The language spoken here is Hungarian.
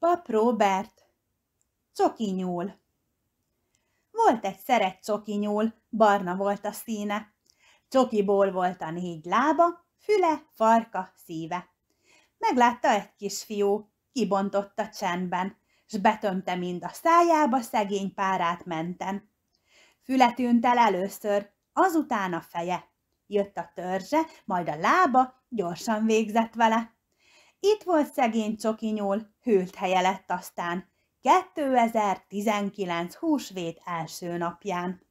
Pap Robert, coki nyúl. Volt egy szeret coki nyúl, barna volt a színe. Cokiból volt a négy lába, füle, farka, szíve. Meglátta egy kisfiú, kibontotta csendben, s betömte mind a szájába szegény párát menten. Füle tűnt el először, azután a feje. Jött a törzse, majd a lába, gyorsan végzett vele. Itt volt szegény csokinyúl, hűlt helye lett aztán, 2019 húsvét első napján.